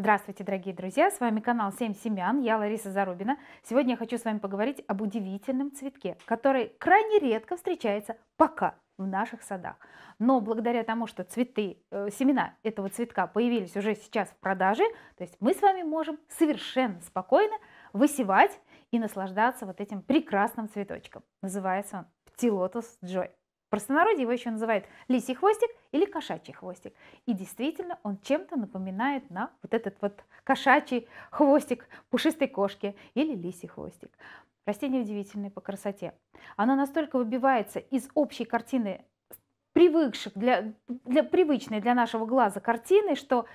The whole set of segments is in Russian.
Здравствуйте, дорогие друзья! С вами канал Семь семян, я Лариса Зарубина. Сегодня я хочу с вами поговорить об удивительном цветке, который крайне редко встречается пока в наших садах. Но благодаря тому, что цветы, э, семена этого цветка появились уже сейчас в продаже, то есть мы с вами можем совершенно спокойно высевать и наслаждаться вот этим прекрасным цветочком. Называется он Птилотус Джой простонародье его еще называют лисий хвостик или кошачий хвостик. И действительно, он чем-то напоминает на вот этот вот кошачий хвостик пушистой кошки или лисий хвостик. Растение удивительное по красоте. Оно настолько выбивается из общей картины привыкших для, для привычной для нашего глаза картины, что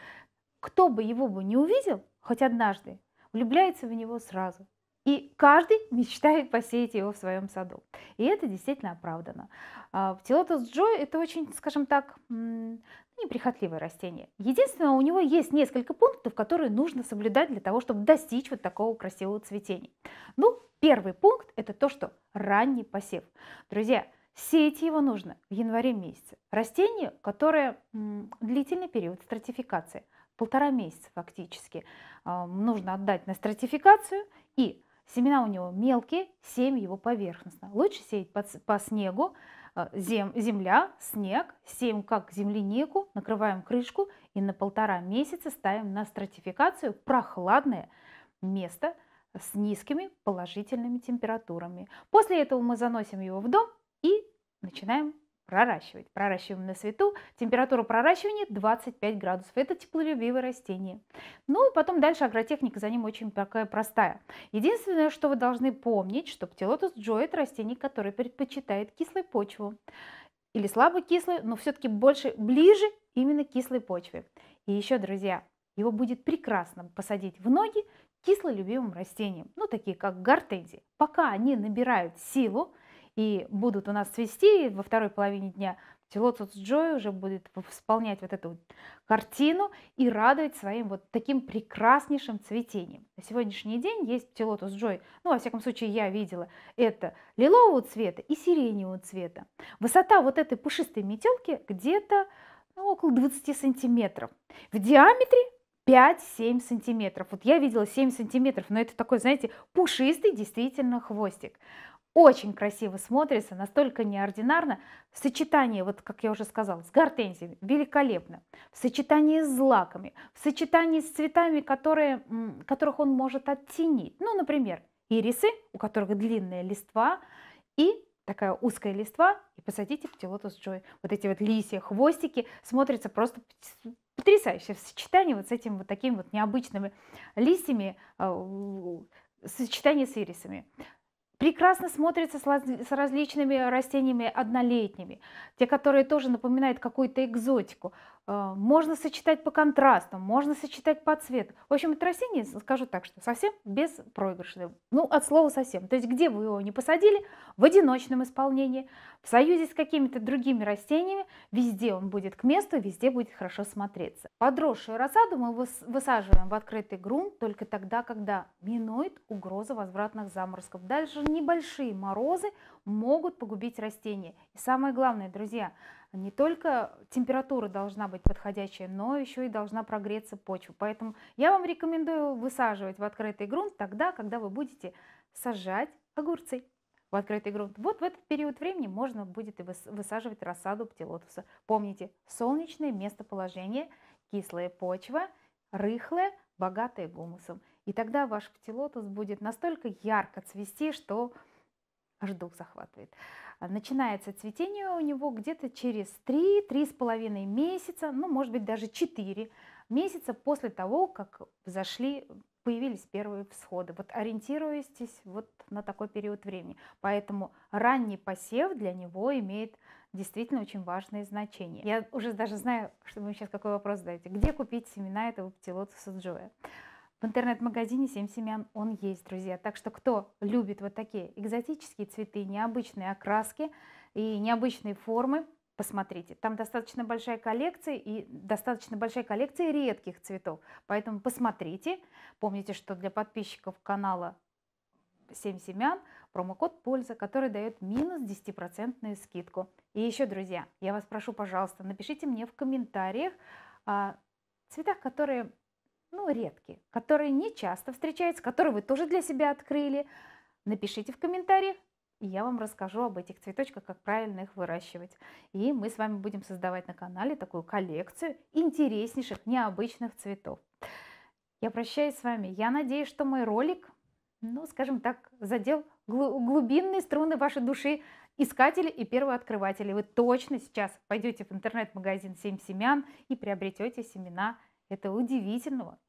кто бы его бы не увидел, хоть однажды, влюбляется в него сразу. И каждый мечтает посеять его в своем саду. И это действительно оправдано. А, Птилотус Джо – это очень, скажем так, неприхотливое растение. Единственное, у него есть несколько пунктов, которые нужно соблюдать для того, чтобы достичь вот такого красивого цветения. Ну, первый пункт – это то, что ранний посев. Друзья, Сеять его нужно в январе месяце. Растение, которое длительный период стратификации, полтора месяца фактически, а, нужно отдать на стратификацию и Семена у него мелкие, семь его поверхностно. Лучше сеять по, по снегу, а, зем, земля, снег, сеем как землянику, накрываем крышку и на полтора месяца ставим на стратификацию прохладное место с низкими положительными температурами. После этого мы заносим его в дом и начинаем проращивать. Проращиваем на свету. Температура проращивания 25 градусов. Это теплолюбивое растение. Ну и потом дальше агротехника за ним очень такая простая. Единственное, что вы должны помнить, что птилотус джо – это растение, которое предпочитает кислую почву или слабо кислую, но все-таки больше, ближе именно к кислой почве. И еще, друзья, его будет прекрасно посадить в ноги кислолюбивым растениям, ну такие как гортензии. Пока они набирают силу, и будут у нас цвести во второй половине дня, Телоцус Джой уже будет исполнять вот эту картину и радовать своим вот таким прекраснейшим цветением. На сегодняшний день есть Телотус Джой, ну, во всяком случае, я видела, это лилового цвета и сиреневого цвета. Высота вот этой пушистой метелки где-то ну, около 20 сантиметров. В диаметре 5-7 сантиметров. Вот я видела 7 сантиметров, но это такой, знаете, пушистый действительно хвостик очень красиво смотрится, настолько неординарно. В сочетании, вот как я уже сказала, с гортензиями великолепно. В сочетании с злаками, в сочетании с цветами, которые, которых он может оттенить. Ну, например, ирисы, у которых длинная листва, и такая узкая листва, и посадите птилотус джой. Вот эти вот лисья хвостики смотрятся просто потрясающе в сочетании вот с этим вот таким вот необычными листьями, а, в сочетании с ирисами прекрасно смотрится с различными растениями однолетними, те, которые тоже напоминают какую-то экзотику. Э, можно сочетать по контрастам, можно сочетать по цвету. В общем, это растение, скажу так, что совсем без проигрыша. Ну, от слова совсем. То есть, где вы его не посадили, в одиночном исполнении, в союзе с какими-то другими растениями, везде он будет к месту, везде будет хорошо смотреться. Подросшую рассаду мы высаживаем в открытый грунт только тогда, когда минует угроза возвратных заморозков. Дальше небольшие морозы могут погубить растения. И самое главное, друзья, не только температура должна быть подходящая, но еще и должна прогреться почва. Поэтому я вам рекомендую высаживать в открытый грунт тогда, когда вы будете сажать огурцы в открытый грунт. Вот в этот период времени можно будет и высаживать рассаду птилотуса. Помните, солнечное местоположение, кислая почва, рыхлая, богатая гумусом – и тогда ваш птилотус будет настолько ярко цвести, что аж дух захватывает. А, начинается цветение у него где-то через 3-3,5 месяца, ну, может быть, даже 4 месяца после того, как зашли, появились первые всходы. Вот ориентируйтесь вот на такой период времени. Поэтому ранний посев для него имеет действительно очень важное значение. Я уже даже знаю, что вы сейчас какой вопрос задаете. Где купить семена этого птилотуса джоя? В интернет-магазине «Семь семян» он есть, друзья. Так что кто любит вот такие экзотические цветы, необычные окраски и необычные формы, посмотрите. Там достаточно большая коллекция и достаточно большая коллекция редких цветов. Поэтому посмотрите. Помните, что для подписчиков канала 7 семян промокод «Польза», который дает минус 10% скидку. И еще, друзья, я вас прошу, пожалуйста, напишите мне в комментариях о цветах, которые ну, редкие, которые не часто встречаются, которые вы тоже для себя открыли. Напишите в комментариях, и я вам расскажу об этих цветочках, как правильно их выращивать. И мы с вами будем создавать на канале такую коллекцию интереснейших, необычных цветов. Я прощаюсь с вами. Я надеюсь, что мой ролик, ну, скажем так, задел глубинные струны вашей души искатели и первооткрыватели. Вы точно сейчас пойдете в интернет-магазин «Семь семян» и приобретете семена этого удивительного,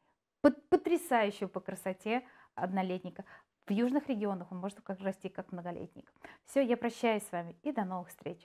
потрясающего по красоте однолетника. В южных регионах он может как расти как многолетник. Все, я прощаюсь с вами и до новых встреч.